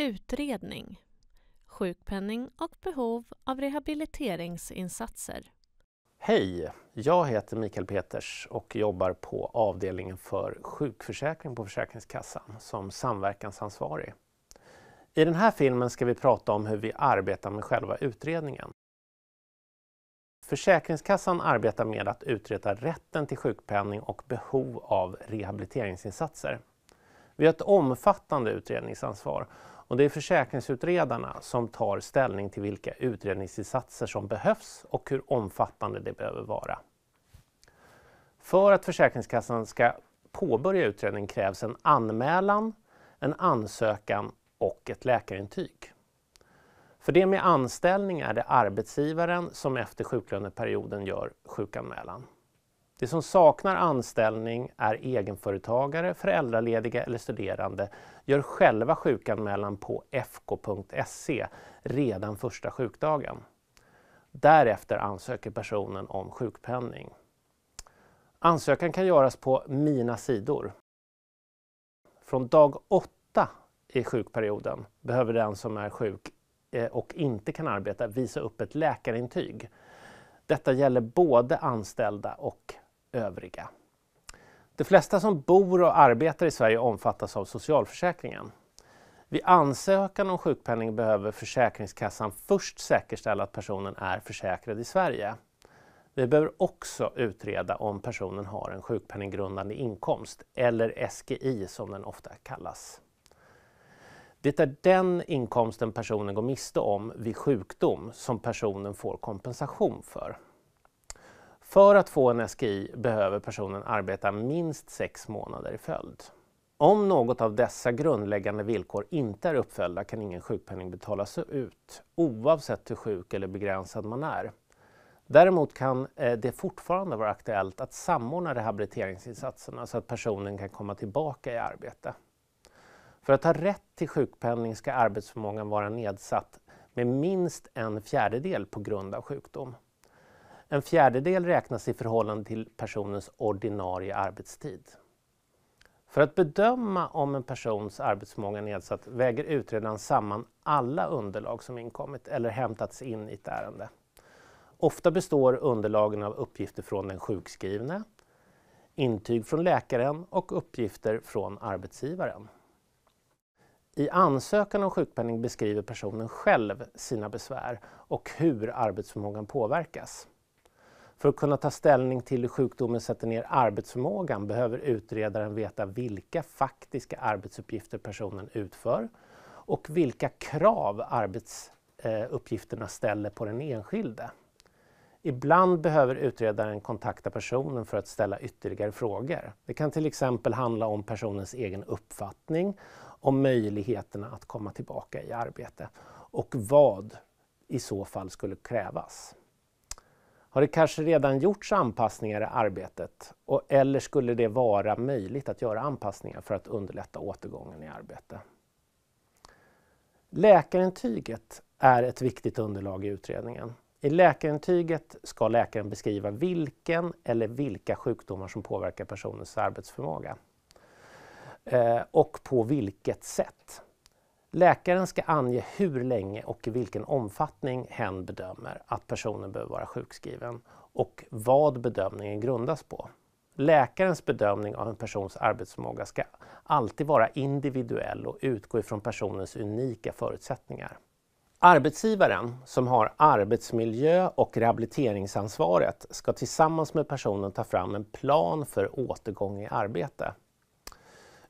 Utredning Sjukpenning och behov av rehabiliteringsinsatser. Hej! Jag heter Mikael Peters och jobbar på avdelningen för sjukförsäkring på Försäkringskassan som samverkansansvarig. I den här filmen ska vi prata om hur vi arbetar med själva utredningen. Försäkringskassan arbetar med att utreda rätten till sjukpenning och behov av rehabiliteringsinsatser. Vi har ett omfattande utredningsansvar och det är försäkringsutredarna som tar ställning till vilka utredningsinsatser som behövs och hur omfattande det behöver vara. För att Försäkringskassan ska påbörja utredning krävs en anmälan, en ansökan och ett läkarintyg. För det med anställning är det arbetsgivaren som efter sjuklöneperioden gör sjukanmälan. De som saknar anställning är egenföretagare, föräldralediga eller studerande. Gör själva sjukanmälan på fk.se redan första sjukdagen. Därefter ansöker personen om sjukpenning. Ansökan kan göras på Mina sidor. Från dag 8 i sjukperioden behöver den som är sjuk eh, och inte kan arbeta visa upp ett läkarintyg. Detta gäller både anställda och övriga. De flesta som bor och arbetar i Sverige omfattas av socialförsäkringen. Vid ansökan om sjukpenning behöver Försäkringskassan först säkerställa att personen är försäkrad i Sverige. Vi behöver också utreda om personen har en sjukpenninggrundande inkomst, eller SGI som den ofta kallas. Det är den inkomsten personen går miste om vid sjukdom som personen får kompensation för. För att få en SGI behöver personen arbeta minst sex månader i följd. Om något av dessa grundläggande villkor inte är uppfyllda kan ingen sjukpenning betalas ut, oavsett hur sjuk eller begränsad man är. Däremot kan eh, det fortfarande vara aktuellt att samordna rehabiliteringsinsatserna så att personen kan komma tillbaka i arbete. För att ha rätt till sjukpenning ska arbetsförmågan vara nedsatt med minst en fjärdedel på grund av sjukdom. En fjärdedel räknas i förhållande till personens ordinarie arbetstid. För att bedöma om en persons arbetsförmåga är nedsatt väger utredaren samman alla underlag som inkommit eller hämtats in i ett ärende. Ofta består underlagen av uppgifter från den sjukskrivne, intyg från läkaren och uppgifter från arbetsgivaren. I ansökan om sjukpenning beskriver personen själv sina besvär och hur arbetsförmågan påverkas. För att kunna ta ställning till hur sjukdomen sätter ner arbetsförmågan behöver utredaren veta vilka faktiska arbetsuppgifter personen utför och vilka krav arbetsuppgifterna eh, ställer på den enskilde. Ibland behöver utredaren kontakta personen för att ställa ytterligare frågor. Det kan till exempel handla om personens egen uppfattning, om möjligheterna att komma tillbaka i arbete och vad i så fall skulle krävas. Har det kanske redan gjorts anpassningar i arbetet? Och, eller skulle det vara möjligt att göra anpassningar för att underlätta återgången i arbete? Läkarintyget är ett viktigt underlag i utredningen. I läkarintyget ska läkaren beskriva vilken eller vilka sjukdomar som påverkar personens arbetsförmåga eh, och på vilket sätt. Läkaren ska ange hur länge och i vilken omfattning hen bedömer att personen behöver vara sjukskriven och vad bedömningen grundas på. Läkarens bedömning av en persons arbetsförmåga ska alltid vara individuell och utgå ifrån personens unika förutsättningar. Arbetsgivaren, som har arbetsmiljö och rehabiliteringsansvaret, ska tillsammans med personen ta fram en plan för återgång i arbete.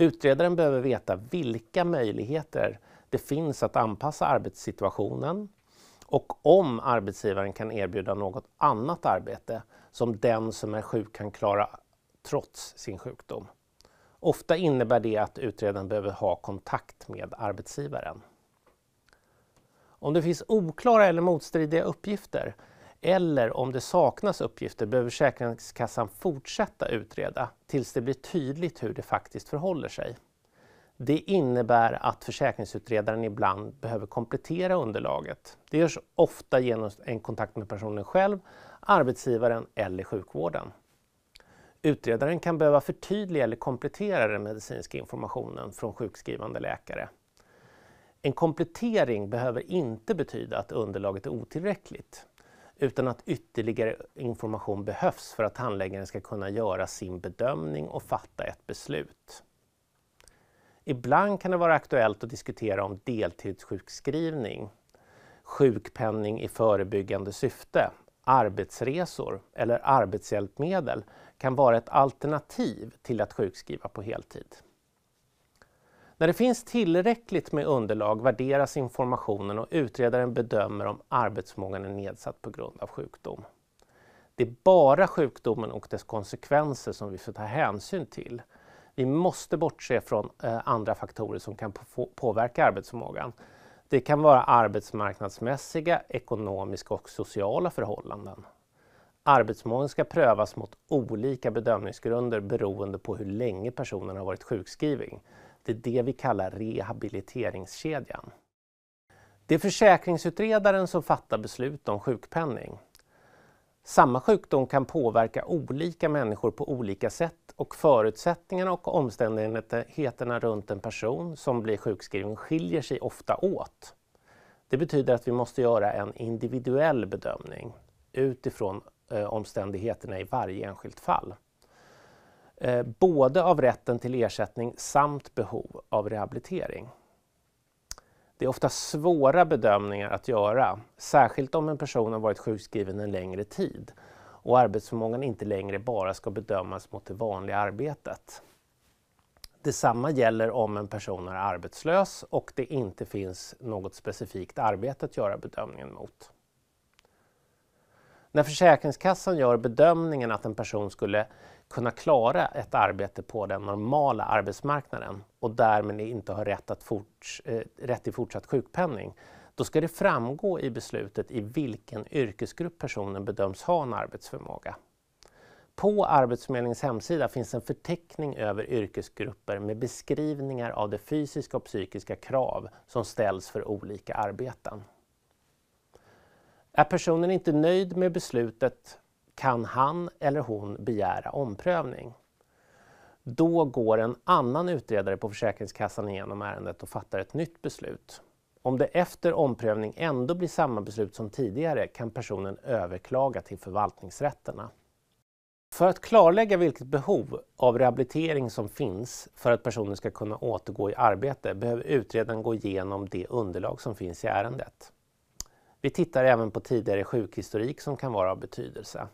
Utredaren behöver veta vilka möjligheter det finns att anpassa arbetssituationen och om arbetsgivaren kan erbjuda något annat arbete som den som är sjuk kan klara trots sin sjukdom. Ofta innebär det att utredaren behöver ha kontakt med arbetsgivaren. Om det finns oklara eller motstridiga uppgifter eller om det saknas uppgifter behöver Försäkringskassan fortsätta utreda tills det blir tydligt hur det faktiskt förhåller sig. Det innebär att försäkringsutredaren ibland behöver komplettera underlaget. Det görs ofta genom en kontakt med personen själv, arbetsgivaren eller sjukvården. Utredaren kan behöva förtydliga eller komplettera den medicinska informationen från sjukskrivande läkare. En komplettering behöver inte betyda att underlaget är otillräckligt utan att ytterligare information behövs för att handläggaren ska kunna göra sin bedömning och fatta ett beslut. Ibland kan det vara aktuellt att diskutera om deltidssjukskrivning, sjukpenning i förebyggande syfte, arbetsresor eller arbetshjälpmedel kan vara ett alternativ till att sjukskriva på heltid. När det finns tillräckligt med underlag värderas informationen och utredaren bedömer om arbetsförmågan är nedsatt på grund av sjukdom. Det är bara sjukdomen och dess konsekvenser som vi får ta hänsyn till. Vi måste bortse från eh, andra faktorer som kan påverka arbetsförmågan. Det kan vara arbetsmarknadsmässiga, ekonomiska och sociala förhållanden. Arbetsförmågan ska prövas mot olika bedömningsgrunder beroende på hur länge personen har varit sjukskriven. Det är det vi kallar rehabiliteringskedjan. Det är försäkringsutredaren som fattar beslut om sjukpenning. Samma sjukdom kan påverka olika människor på olika sätt och förutsättningarna och omständigheterna runt en person som blir sjukskriven skiljer sig ofta åt. Det betyder att vi måste göra en individuell bedömning utifrån eh, omständigheterna i varje enskilt fall. Eh, både av rätten till ersättning samt behov av rehabilitering. Det är ofta svåra bedömningar att göra, särskilt om en person har varit sjukskriven en längre tid och arbetsförmågan inte längre bara ska bedömas mot det vanliga arbetet. Detsamma gäller om en person är arbetslös och det inte finns något specifikt arbete att göra bedömningen mot. När Försäkringskassan gör bedömningen att en person skulle kunna klara ett arbete på den normala arbetsmarknaden och därmed inte har rätt, att fort, eh, rätt till fortsatt sjukpenning, då ska det framgå i beslutet i vilken yrkesgrupp personen bedöms ha en arbetsförmåga. På Arbetsförmedlingens hemsida finns en förteckning över yrkesgrupper med beskrivningar av de fysiska och psykiska krav som ställs för olika arbeten. Är personen inte nöjd med beslutet kan han eller hon begära omprövning. Då går en annan utredare på Försäkringskassan igenom ärendet och fattar ett nytt beslut. Om det efter omprövning ändå blir samma beslut som tidigare kan personen överklaga till förvaltningsrätterna. För att klarlägga vilket behov av rehabilitering som finns för att personen ska kunna återgå i arbete behöver utredaren gå igenom det underlag som finns i ärendet. Vi tittar även på tidigare sjukhistorik som kan vara av betydelse.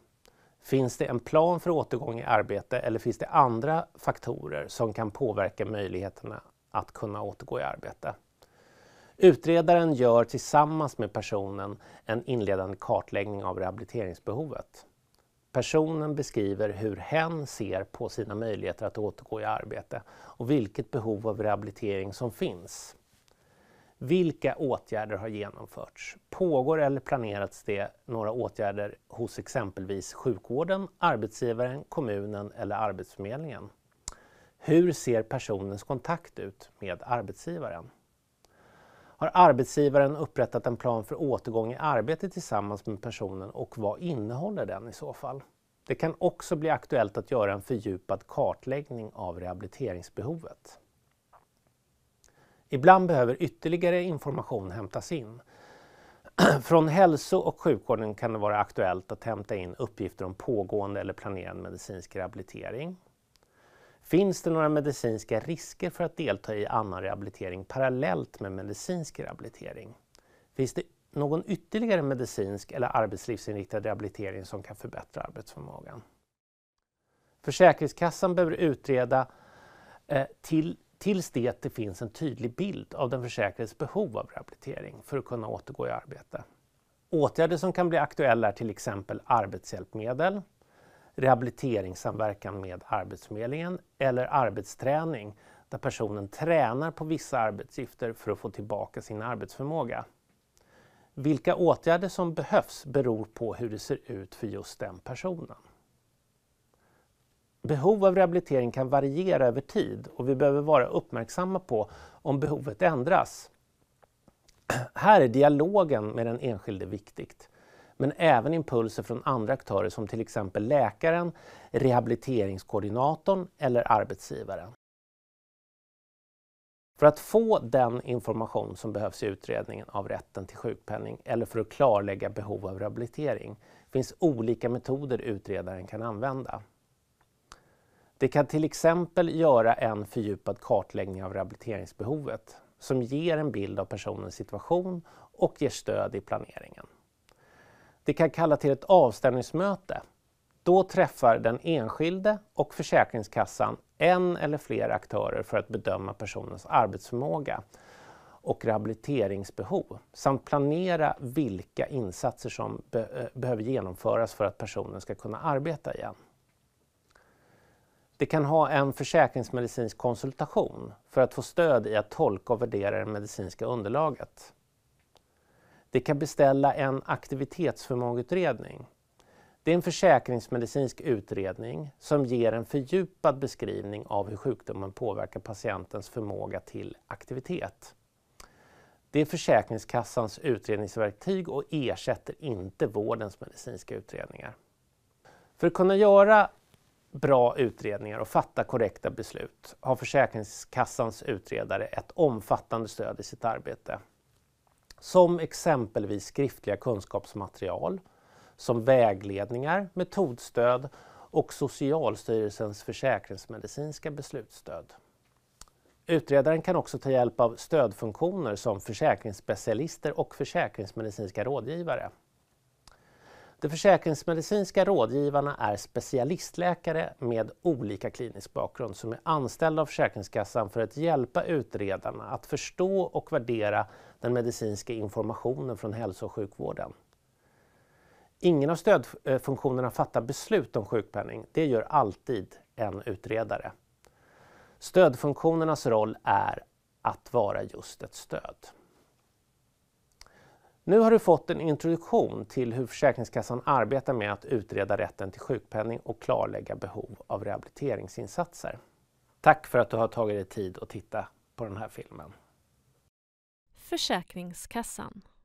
Finns det en plan för återgång i arbete eller finns det andra faktorer som kan påverka möjligheterna att kunna återgå i arbete? Utredaren gör tillsammans med personen en inledande kartläggning av rehabiliteringsbehovet. Personen beskriver hur hen ser på sina möjligheter att återgå i arbete och vilket behov av rehabilitering som finns. Vilka åtgärder har genomförts? Pågår eller planerats det några åtgärder hos exempelvis sjukvården, arbetsgivaren, kommunen eller Arbetsförmedlingen? Hur ser personens kontakt ut med arbetsgivaren? Har arbetsgivaren upprättat en plan för återgång i arbete tillsammans med personen och vad innehåller den i så fall? Det kan också bli aktuellt att göra en fördjupad kartläggning av rehabiliteringsbehovet. Ibland behöver ytterligare information hämtas in. Från hälso och sjukvården kan det vara aktuellt att hämta in uppgifter om pågående eller planerad medicinsk rehabilitering. Finns det några medicinska risker för att delta i annan rehabilitering parallellt med medicinsk rehabilitering? Finns det någon ytterligare medicinsk eller arbetslivsinriktad rehabilitering som kan förbättra arbetsförmågan? Försäkringskassan behöver utreda eh, till tills det, det finns en tydlig bild av den försäkrades behov av rehabilitering för att kunna återgå i arbete. Åtgärder som kan bli aktuella är till exempel arbetshjälpmedel, rehabiliteringssamverkan med Arbetsförmedlingen eller arbetsträning där personen tränar på vissa arbetsuppgifter för att få tillbaka sin arbetsförmåga. Vilka åtgärder som behövs beror på hur det ser ut för just den personen behov av rehabilitering kan variera över tid och vi behöver vara uppmärksamma på om behovet ändras. Här är dialogen med den enskilde viktigt, men även impulser från andra aktörer som till exempel läkaren, rehabiliteringskoordinatorn eller arbetsgivaren. För att få den information som behövs i utredningen av rätten till sjukpenning eller för att klarlägga behov av rehabilitering finns olika metoder utredaren kan använda. Det kan till exempel göra en fördjupad kartläggning av rehabiliteringsbehovet som ger en bild av personens situation och ger stöd i planeringen. Det kan kalla till ett avstämningsmöte. Då träffar den enskilde och Försäkringskassan en eller flera aktörer för att bedöma personens arbetsförmåga och rehabiliteringsbehov samt planera vilka insatser som be eh, behöver genomföras för att personen ska kunna arbeta igen. Det kan ha en försäkringsmedicinsk konsultation för att få stöd i att tolka och värdera det medicinska underlaget. Det kan beställa en aktivitetsförmågeutredning. Det är en försäkringsmedicinsk utredning som ger en fördjupad beskrivning av hur sjukdomen påverkar patientens förmåga till aktivitet. Det är Försäkringskassans utredningsverktyg och ersätter inte vårdens medicinska utredningar. För att kunna göra bra utredningar och fatta korrekta beslut har Försäkringskassans utredare ett omfattande stöd i sitt arbete. Som exempelvis skriftliga kunskapsmaterial, som vägledningar, metodstöd och Socialstyrelsens försäkringsmedicinska beslutsstöd. Utredaren kan också ta hjälp av stödfunktioner som försäkringsspecialister och försäkringsmedicinska rådgivare. De försäkringsmedicinska rådgivarna är specialistläkare med olika klinisk bakgrund som är anställda av Försäkringskassan för att hjälpa utredarna att förstå och värdera den medicinska informationen från hälso och sjukvården. Ingen av stödfunktionerna fattar beslut om sjukpenning. Det gör alltid en utredare. Stödfunktionernas roll är att vara just ett stöd. Nu har du fått en introduktion till hur Försäkringskassan arbetar med att utreda rätten till sjukpenning och klarlägga behov av rehabiliteringsinsatser. Tack för att du har tagit dig tid att titta på den här filmen. Försäkringskassan